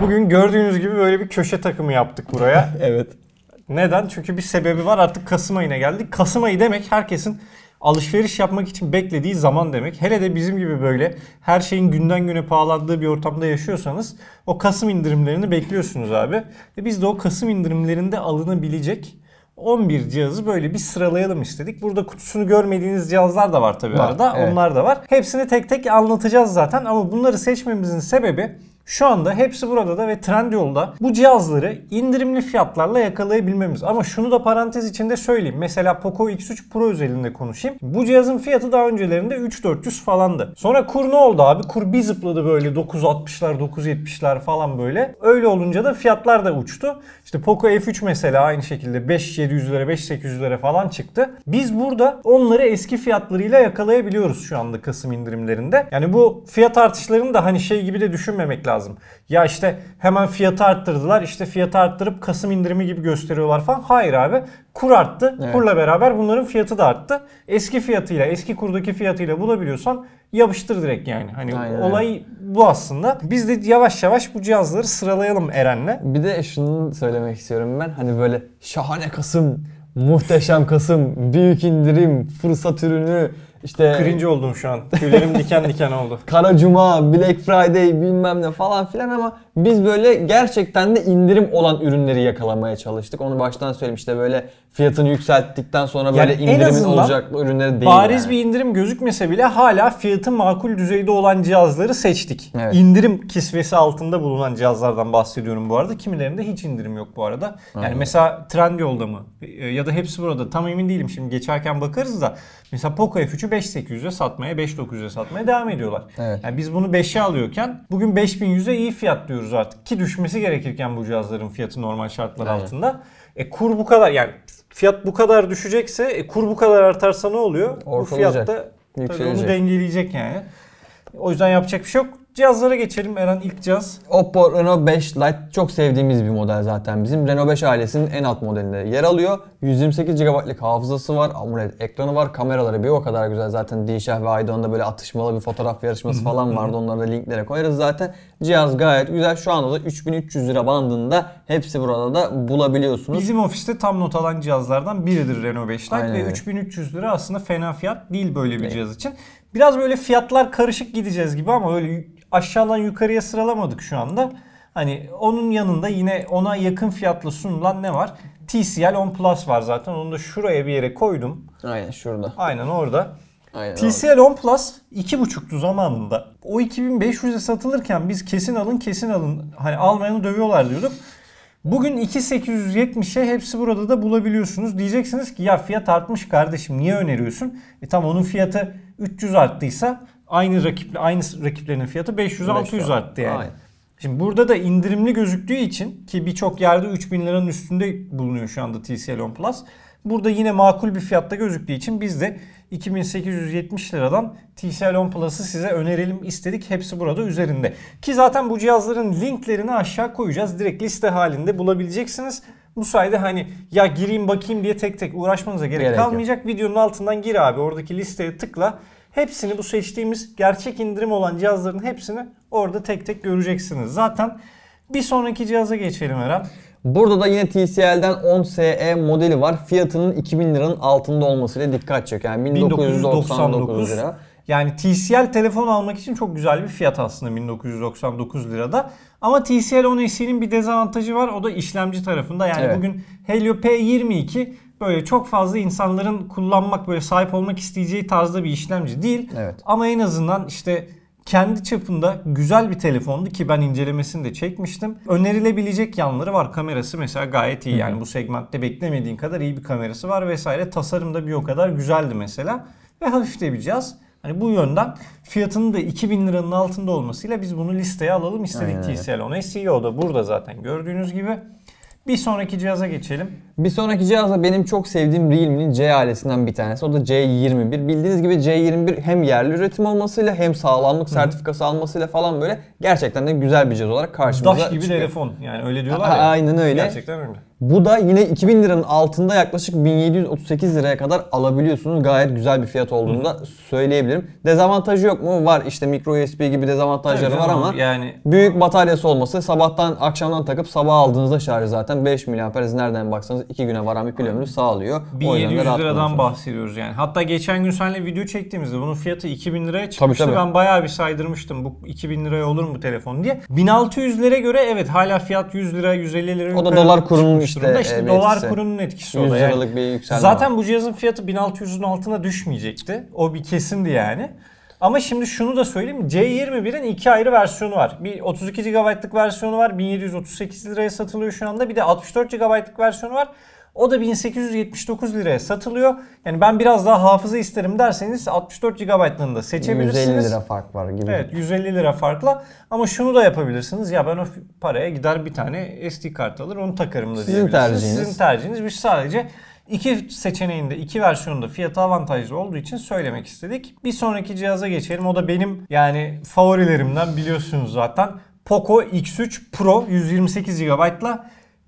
Bugün gördüğünüz gibi böyle bir köşe takımı yaptık buraya. evet. Neden? Çünkü bir sebebi var. Artık Kasım ayına geldik. Kasım ayı demek herkesin alışveriş yapmak için beklediği zaman demek. Hele de bizim gibi böyle her şeyin günden güne pahalandığı bir ortamda yaşıyorsanız o Kasım indirimlerini bekliyorsunuz abi. E biz de o Kasım indirimlerinde alınabilecek 11 cihazı böyle bir sıralayalım istedik. Burada kutusunu görmediğiniz cihazlar da var tabii var, arada. Evet. Onlar da var. Hepsini tek tek anlatacağız zaten ama bunları seçmemizin sebebi şu anda hepsi burada da ve Trendyol'da bu cihazları indirimli fiyatlarla yakalayabilmemiz. Ama şunu da parantez içinde söyleyeyim. Mesela Poco X3 Pro özelinde konuşayım. Bu cihazın fiyatı daha öncelerinde 3-400 falandı. Sonra kur ne oldu abi? Kur bir zıpladı böyle 960'lar 970'ler falan böyle. Öyle olunca da fiyatlar da uçtu. İşte Poco F3 mesela aynı şekilde 5700'lere 5800'lere falan çıktı. Biz burada onları eski fiyatlarıyla yakalayabiliyoruz şu anda Kasım indirimlerinde. Yani bu fiyat artışlarını da hani şey gibi de düşünmemek lazım lazım. Ya işte hemen fiyatı arttırdılar. İşte fiyatı arttırıp Kasım indirimi gibi gösteriyorlar falan. Hayır abi. Kur arttı. Evet. Kurla beraber bunların fiyatı da arttı. Eski fiyatıyla, eski kurdaki fiyatıyla bulabiliyorsan yapıştır direkt yani. Hani Aynen. olay bu aslında. Biz de yavaş yavaş bu cihazları sıralayalım Eren'le. Bir de şunu söylemek istiyorum ben. Hani böyle şahane Kasım, muhteşem Kasım, büyük indirim, fırsat ürünü, işte cringe oldum şu an. Tüylerim diken diken oldu. Kara Cuma, Black Friday bilmem ne falan filan ama biz böyle gerçekten de indirim olan ürünleri yakalamaya çalıştık. Onu baştan söyleyeyim işte böyle fiyatını yükselttikten sonra yani böyle indirimin olacak ürünleri değil. Bariz yani. bir indirim gözükmese bile hala fiyatı makul düzeyde olan cihazları seçtik. Evet. İndirim kisvesi altında bulunan cihazlardan bahsediyorum bu arada. Kimilerinde hiç indirim yok bu arada. Yani Aynen. mesela Trendyol'da mı e, ya da hepsi burada tam emin değilim şimdi geçerken bakarız da mesela Poco F3'ü 5800'e satmaya, 5900'e satmaya devam ediyorlar. Evet. Yani biz bunu 5'e alıyorken bugün 5100'e iyi fiyat diyoruz artık ki düşmesi gerekirken bu cihazların fiyatı normal şartlar Aynen. altında. E kur bu kadar yani fiyat bu kadar düşecekse e, kur bu kadar artarsa ne oluyor? Ortalayacak. Bu fiyatta tabii onu dengeleyecek yani. O yüzden yapacak bir şey yok. Cihazlara geçelim Eren ilk cihaz. Oppo Reno 5 Lite çok sevdiğimiz bir model zaten bizim. Reno 5 ailesinin en alt modelinde yer alıyor. 128 GB'lık hafızası var, AMOLED ekranı var, kameraları bir o kadar güzel zaten. Dişah ve Aydın'da böyle atışmalı bir fotoğraf yarışması falan vardı. Onları da linklere koyarız zaten. Cihaz gayet güzel. Şu anda da 3300 lira bandında hepsi burada da bulabiliyorsunuz. Bizim ofiste tam not alan cihazlardan biridir Reno 5 Lite ve 3300 lira aslında fena fiyat değil böyle bir evet. cihaz için. Biraz böyle fiyatlar karışık gideceğiz gibi ama öyle aşağıdan yukarıya sıralamadık şu anda. Hani onun yanında yine ona yakın fiyatlı sunulan ne var? TCL 10 Plus var zaten. Onu da şuraya bir yere koydum. Aynen şurada. Aynen orada. Aynen TCL 10 Plus 2.5'tu zamanında. O 2500'e satılırken biz kesin alın kesin alın hani almayanı dövüyorlar diyorduk. Bugün 2870'e hepsi burada da bulabiliyorsunuz. Diyeceksiniz ki ya fiyat artmış kardeşim niye öneriyorsun? E tam onun fiyatı 300 arttıysa aynı rakiple aynı rakiplerinin fiyatı 500-600 arttı yani. Aynen. Şimdi burada da indirimli gözüktüğü için ki birçok yerde 3000 liranın üstünde bulunuyor şu anda TCL plus. Burada yine makul bir fiyatta gözüktüğü için biz de 2870 liradan TCL OnePlus'ı size önerelim istedik. Hepsi burada üzerinde. Ki zaten bu cihazların linklerini aşağı koyacağız. Direkt liste halinde bulabileceksiniz. Bu sayede hani ya gireyim bakayım diye tek tek uğraşmanıza gerek, gerek kalmayacak. Yok. Videonun altından gir abi oradaki listeye tıkla. Hepsini bu seçtiğimiz gerçek indirim olan cihazların hepsini orada tek tek göreceksiniz. Zaten bir sonraki cihaza geçelim Eren. Burada da yine TCL'den 10SE modeli var. Fiyatının 2000 liranın altında olmasıyla dikkat çekiyor. Yani 1999, 1999 lira. Yani TCL telefon almak için çok güzel bir fiyat aslında 1999 lirada. Ama TCL 10SE'nin bir dezavantajı var. O da işlemci tarafında. Yani evet. bugün Helio P22 böyle çok fazla insanların kullanmak böyle sahip olmak isteyeceği tarzda bir işlemci değil. Evet. Ama en azından işte kendi çapında güzel bir telefondu ki ben incelemesini de çekmiştim. Önerilebilecek yanları var. Kamerası mesela gayet iyi. Yani bu segmentte beklemediğin kadar iyi bir kamerası var vesaire. Tasarım da bir o kadar güzeldi mesela. Ve hafif de bir cihaz. Hani bu yönden fiyatının da 2000 liranın altında olmasıyla biz bunu listeye alalım istedik TCL Onu SEO da burada zaten gördüğünüz gibi. Bir sonraki cihaza geçelim. Bir sonraki cihaz da benim çok sevdiğim Realme'nin C ailesinden bir tanesi. O da C21. Bildiğiniz gibi C21 hem yerli üretim olmasıyla hem sağlamlık Hı-hı. sertifikası almasıyla falan böyle gerçekten de güzel bir cihaz olarak karşımıza Daş gibi çıkıyor. telefon yani öyle diyorlar ya. Aynen öyle. Gerçekten öyle. Bu da yine 2000 liranın altında yaklaşık 1738 liraya kadar alabiliyorsunuz. Gayet güzel bir fiyat olduğunu da söyleyebilirim. Dezavantajı yok mu? Var işte micro USB gibi dezavantajları Tabii var canım, ama yani büyük bataryası olması sabahtan akşamdan takıp sabah aldığınızda şarjı zaten 5 mAh nereden baksanız 2 güne varan bir pil ömrü sağlıyor. 1700 liradan bahsediyoruz yani. Hatta geçen gün seninle video çektiğimizde bunun fiyatı 2000 liraya çıkmıştı. tabii. tabii Ben bayağı bir saydırmıştım bu 2000 liraya olur mu bu telefon diye. 1600 liraya göre evet hala fiyat 100 lira 150 lira. O da dolar kurunun işte, durumda. İşte e, dolar kurunun etkisi oldu. da. Yani. bir yükselme Zaten bu cihazın fiyatı 1600'ün altına düşmeyecekti. O bir kesindi yani. Ama şimdi şunu da söyleyeyim. C21'in iki ayrı versiyonu var. Bir 32 GB'lık versiyonu var. 1738 liraya satılıyor şu anda. Bir de 64 GB'lık versiyonu var. O da 1879 liraya satılıyor. Yani ben biraz daha hafıza isterim derseniz 64 GB'lığını seçebilirsiniz. 150 lira fark var gibi. Evet 150 lira farkla ama şunu da yapabilirsiniz. Ya ben o paraya gider bir tane SD kart alır onu takarım da Sizin Tercihiniz. Sizin tercihiniz. Biz sadece iki seçeneğinde, iki versiyonunda fiyatı avantajlı olduğu için söylemek istedik. Bir sonraki cihaza geçelim. O da benim yani favorilerimden biliyorsunuz zaten. Poco X3 Pro 128 GB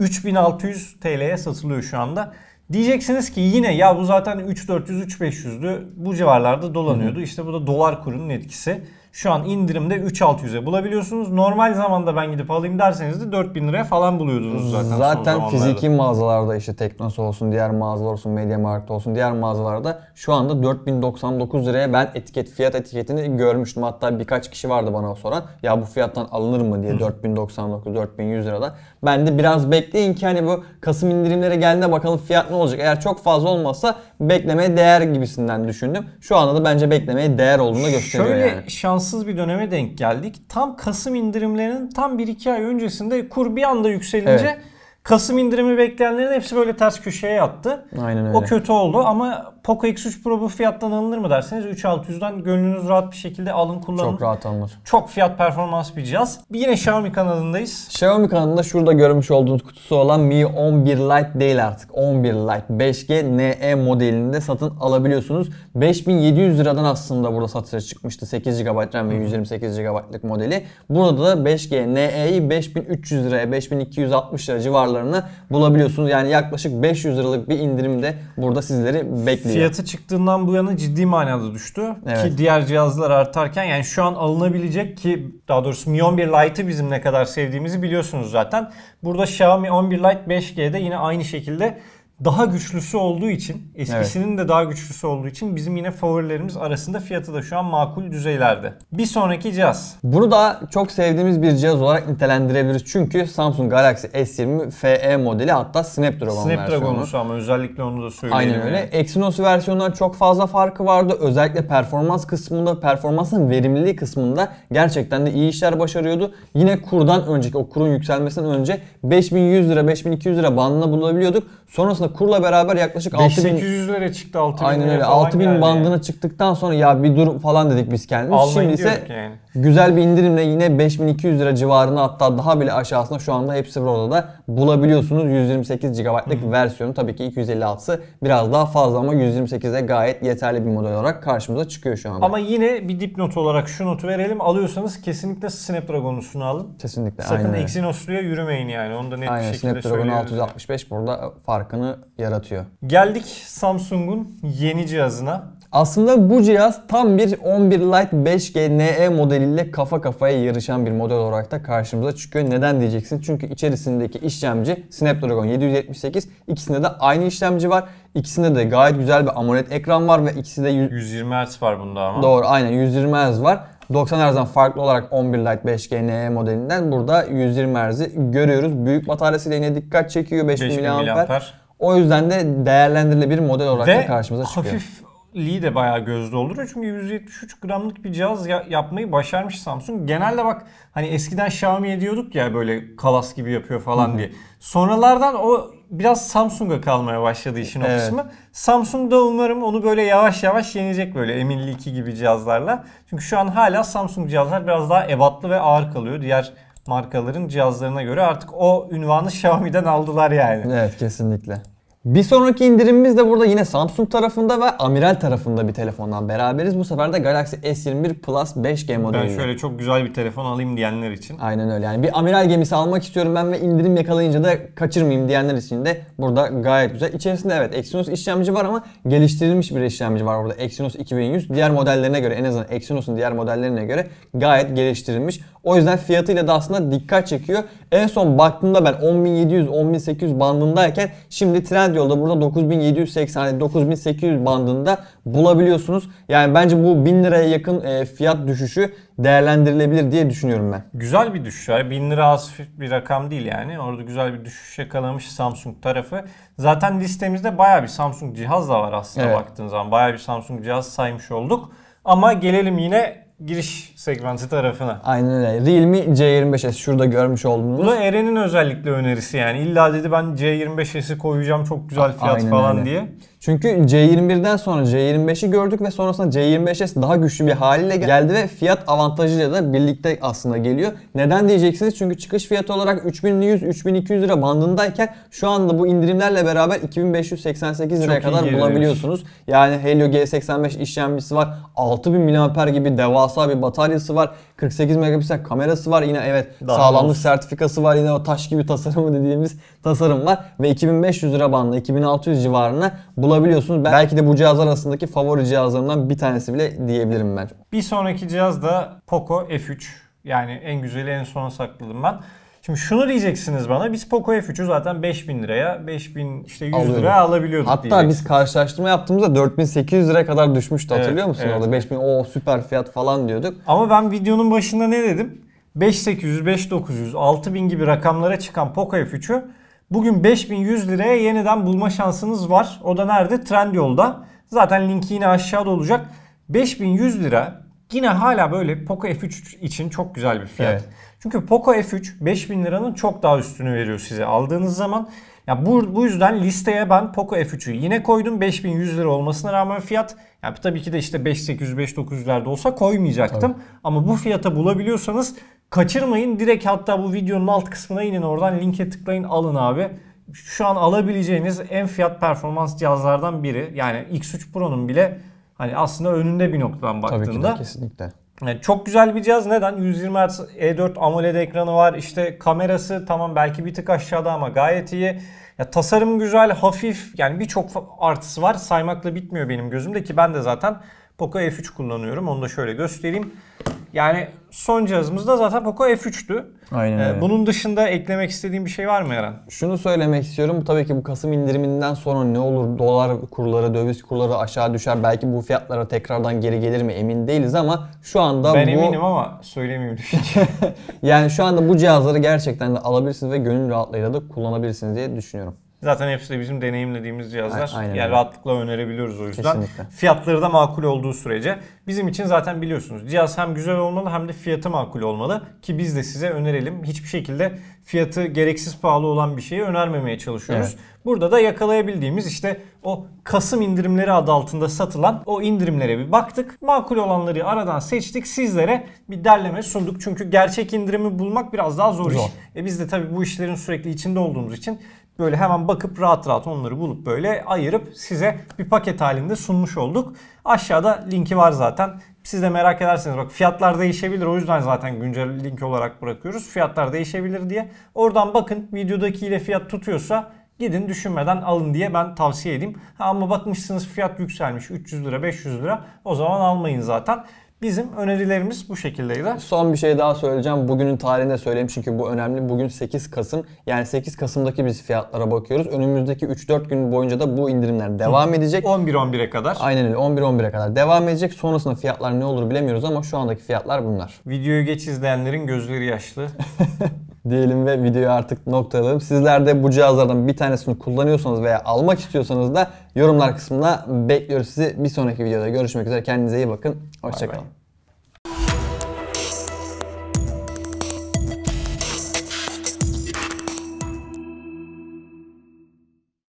3600 TL'ye satılıyor şu anda. Diyeceksiniz ki yine ya bu zaten 3400 3500'dü. Bu civarlarda dolanıyordu. İşte bu da dolar kurunun etkisi. Şu an indirimde 3600'e bulabiliyorsunuz. Normal zamanda ben gidip alayım derseniz de 4000 liraya falan buluyordunuz zaten. Zaten fiziki mağazalarda işte Teknos olsun, diğer mağazalar olsun, Mediamarkt olsun, diğer mağazalarda şu anda 4099 liraya ben etiket fiyat etiketini görmüştüm. Hatta birkaç kişi vardı bana soran. Ya bu fiyattan alınır mı diye 4099 4100 lirada. Ben de biraz bekleyin ki hani bu Kasım indirimlere geldiğinde bakalım fiyat ne olacak. Eğer çok fazla olmazsa beklemeye değer gibisinden düşündüm. Şu anda da bence beklemeye değer olduğunu gösteriyor Şöyle yani. şanssız bir döneme denk geldik. Tam Kasım indirimlerinin tam 1-2 ay öncesinde kur bir anda yükselince evet Kasım indirimi bekleyenlerin hepsi böyle ters köşeye yattı. Aynen öyle. O kötü oldu ama Poco X3 Pro bu fiyattan alınır mı derseniz 3600'den gönlünüz rahat bir şekilde alın kullanın. Çok rahat alınır. Çok fiyat performans bir cihaz. Yine Xiaomi kanalındayız. Xiaomi kanalında şurada görmüş olduğunuz kutusu olan Mi 11 Lite değil artık. 11 Lite 5G NE modelinde satın alabiliyorsunuz. 5700 liradan aslında burada satışa çıkmıştı 8 GB RAM ve 128 GB'lık modeli. Burada da 5G NE'yi 5300 liraya 5260 lira civarında civarlarını bulabiliyorsunuz. Yani yaklaşık 500 liralık bir indirim de burada sizleri bekliyor. Fiyatı çıktığından bu yana ciddi manada düştü. Evet. Ki diğer cihazlar artarken yani şu an alınabilecek ki daha doğrusu Mi 11 Lite'ı bizim ne kadar sevdiğimizi biliyorsunuz zaten. Burada Xiaomi 11 Lite 5G'de yine aynı şekilde daha güçlüsü olduğu için, eskisinin evet. de daha güçlüsü olduğu için bizim yine favorilerimiz arasında fiyatı da şu an makul düzeylerde. Bir sonraki cihaz. Bunu da çok sevdiğimiz bir cihaz olarak nitelendirebiliriz. Çünkü Samsung Galaxy S20 FE modeli hatta Snapdragon, Snapdragon versiyonu. ama özellikle onu da söyleyelim. Aynen öyle. Yani. Exynos versiyonundan çok fazla farkı vardı. Özellikle performans kısmında, performansın verimliliği kısmında gerçekten de iyi işler başarıyordu. Yine kurdan önceki, o kurun yükselmesinden önce 5100 lira, 5200 lira bandına bulabiliyorduk. Sonrasında aslında kurla beraber yaklaşık 6800 liraya çıktı 6000 Aynen öyle. 6000 yani. bandına çıktıktan sonra ya bir durum falan dedik biz kendimiz. Almayın Şimdi ise yani. Güzel bir indirimle yine 5200 lira civarına hatta daha bile aşağısına şu anda hepsi burada da bulabiliyorsunuz. 128 GB'lık versiyonu tabii ki 256'sı biraz daha fazla ama 128'e gayet yeterli bir model olarak karşımıza çıkıyor şu anda. Ama yine bir dipnot olarak şu notu verelim. Alıyorsanız kesinlikle Snapdragon alın. Kesinlikle. Sakın aynen. Exynos'luya yürümeyin yani. Onu da net aynen, bir şekilde Snapdragon 665 burada farkını yaratıyor. Geldik Samsung'un yeni cihazına. Aslında bu cihaz tam bir 11 Lite 5G NE modeli ile kafa kafaya yarışan bir model olarak da karşımıza çıkıyor. Neden diyeceksin? Çünkü içerisindeki işlemci Snapdragon 778. ikisinde de aynı işlemci var. İkisinde de gayet güzel bir AMOLED ekran var ve ikisi de 120 Hz var bunda ama. Doğru aynen 120 Hz var. 90 Hz'den farklı olarak 11 Lite 5G NE modelinden burada 120 Hz'i görüyoruz. Büyük bataryasıyla yine dikkat çekiyor 5000 mAh. O yüzden de değerlendirilebilir model olarak Ve da karşımıza çıkıyor. hafif li de bayağı göz dolduruyor. Çünkü 173 gramlık bir cihaz ya- yapmayı başarmış Samsung. Genelde bak hani eskiden Xiaomi diyorduk ya böyle kalas gibi yapıyor falan diye. Sonralardan o biraz Samsung'a kalmaya başladı işin evet. o kısmı. Samsung da umarım onu böyle yavaş yavaş yenecek böyle Eminli 2 gibi cihazlarla. Çünkü şu an hala Samsung cihazlar biraz daha ebatlı ve ağır kalıyor. Diğer markaların cihazlarına göre artık o ünvanı Xiaomi'den aldılar yani. Evet kesinlikle. Bir sonraki indirimimiz de burada yine Samsung tarafında ve Amiral tarafında bir telefondan beraberiz. Bu sefer de Galaxy S21 Plus 5G modeli. Ben şöyle çok güzel bir telefon alayım diyenler için. Aynen öyle yani bir amiral gemisi almak istiyorum ben ve indirim yakalayınca da kaçırmayayım diyenler için de burada gayet güzel. İçerisinde evet Exynos işlemci var ama geliştirilmiş bir işlemci var burada Exynos 2100. Diğer modellerine göre en azından Exynos'un diğer modellerine göre gayet geliştirilmiş. O yüzden fiyatıyla da aslında dikkat çekiyor. En son baktığımda ben 10.700-10.800 bandındayken şimdi Trendyol yolda burada 9780 9800 hani bandında bulabiliyorsunuz. Yani bence bu 1000 liraya yakın e, fiyat düşüşü değerlendirilebilir diye düşünüyorum ben. Güzel bir düşüş. Yani 1000 lira az bir rakam değil yani. Orada güzel bir düşüş yakalamış Samsung tarafı. Zaten listemizde baya bir Samsung cihaz da var aslında evet. baktığın zaman. Baya bir Samsung cihaz saymış olduk. Ama gelelim yine giriş segmenti tarafına. Aynen öyle. Realme C25S şurada görmüş olduğunuz. Bu da Eren'in özellikle önerisi yani. İlla dedi ben C25S'i koyacağım çok güzel fiyat Aynen falan öyle. diye. Çünkü C21'den sonra C25'i gördük ve sonrasında C25S daha güçlü bir haliyle geldi ve fiyat avantajıyla da birlikte aslında geliyor. Neden diyeceksiniz? Çünkü çıkış fiyatı olarak 3100-3200 lira bandındayken şu anda bu indirimlerle beraber 2588 liraya Çok kadar bulabiliyorsunuz. Yani Helio G85 işlemcisi var. 6000 mAh gibi devasa bir bataryası var. 48 megapiksel kamerası var. Yine evet daha sağlamlık olsun. sertifikası var. Yine o taş gibi tasarımı dediğimiz tasarım var. Ve 2500 lira bandında 2600 civarına bulabiliyorsunuz. Belki de bu cihazlar arasındaki favori cihazlarından bir tanesi bile diyebilirim ben. Bir sonraki cihaz da Poco F3. Yani en güzeli en sona sakladım ben. Şimdi şunu diyeceksiniz bana biz Poco F3'ü zaten 5000 liraya 5000 işte 100 Alıyorum. liraya alabiliyorduk Hatta diyeceksin. biz karşılaştırma yaptığımızda 4800 liraya kadar düşmüştü evet, hatırlıyor musun? Evet. Orada 5000 o süper fiyat falan diyorduk. Ama ben videonun başında ne dedim? 5800, 5900, 6000 gibi rakamlara çıkan Poco F3'ü Bugün 5100 liraya yeniden bulma şansınız var. O da nerede? Trendyol'da. Zaten linki yine aşağıda olacak. 5100 lira yine hala böyle Poco F3 için çok güzel bir fiyat. Evet. Çünkü Poco F3 5000 liranın çok daha üstünü veriyor size aldığınız zaman. Ya bu, bu yüzden listeye ben Poco F3'ü yine koydum. 5100 lira olmasına rağmen fiyat. Ya tabii ki de işte 5800 5900'lerde olsa koymayacaktım. Tabii. Ama bu fiyata bulabiliyorsanız Kaçırmayın. Direkt hatta bu videonun alt kısmına inin oradan linke tıklayın alın abi. Şu an alabileceğiniz en fiyat performans cihazlardan biri. Yani X3 Pro'nun bile hani aslında önünde bir noktadan baktığında. Tabii ki de, kesinlikle. Yani çok güzel bir cihaz. Neden? 120 Hz E4 AMOLED ekranı var. İşte kamerası tamam belki bir tık aşağıda ama gayet iyi. Ya tasarım güzel, hafif. Yani birçok artısı var. Saymakla bitmiyor benim gözümde ki ben de zaten Poco F3 kullanıyorum. Onu da şöyle göstereyim. Yani son cihazımız da zaten Poco F3'tü. Aynen ee, öyle. Bunun dışında eklemek istediğim bir şey var mı Eren? Şunu söylemek istiyorum. Tabii ki bu Kasım indiriminden sonra ne olur dolar kurları, döviz kurları aşağı düşer. Belki bu fiyatlara tekrardan geri gelir mi emin değiliz ama şu anda ben bu... Ben eminim ama söylemeyeyim düşünce. yani şu anda bu cihazları gerçekten de alabilirsiniz ve gönül rahatlığıyla da kullanabilirsiniz diye düşünüyorum. Zaten hepsi de bizim deneyimlediğimiz cihazlar. Aynen, yani rahatlıkla önerebiliyoruz o yüzden. Kesinlikle. Fiyatları da makul olduğu sürece bizim için zaten biliyorsunuz cihaz hem güzel olmalı hem de fiyatı makul olmalı ki biz de size önerelim. Hiçbir şekilde fiyatı gereksiz pahalı olan bir şeyi önermemeye çalışıyoruz. Evet. Burada da yakalayabildiğimiz işte o Kasım indirimleri adı altında satılan o indirimlere bir baktık. Makul olanları aradan seçtik. Sizlere bir derleme sunduk. Çünkü gerçek indirimi bulmak biraz daha zor, zor. iş. E biz de tabii bu işlerin sürekli içinde olduğumuz için böyle hemen bakıp rahat rahat onları bulup böyle ayırıp size bir paket halinde sunmuş olduk. Aşağıda linki var zaten. Siz de merak ederseniz bak fiyatlar değişebilir o yüzden zaten güncel link olarak bırakıyoruz. Fiyatlar değişebilir diye. Oradan bakın videodaki ile fiyat tutuyorsa gidin düşünmeden alın diye ben tavsiye edeyim. Ha, ama bakmışsınız fiyat yükselmiş 300 lira 500 lira o zaman almayın zaten. Bizim önerilerimiz bu şekildeydi. Son bir şey daha söyleyeceğim. Bugünün tarihinde söyleyeyim çünkü bu önemli. Bugün 8 Kasım. Yani 8 Kasım'daki biz fiyatlara bakıyoruz. Önümüzdeki 3-4 gün boyunca da bu indirimler devam edecek. 11-11'e kadar. Aynen öyle. 11-11'e kadar devam edecek. Sonrasında fiyatlar ne olur bilemiyoruz ama şu andaki fiyatlar bunlar. Videoyu geç izleyenlerin gözleri yaşlı. diyelim ve videoyu artık noktalayalım. Sizler de bu cihazlardan bir tanesini kullanıyorsanız veya almak istiyorsanız da yorumlar kısmında bekliyoruz sizi. Bir sonraki videoda görüşmek üzere. Kendinize iyi bakın. Hoşçakalın.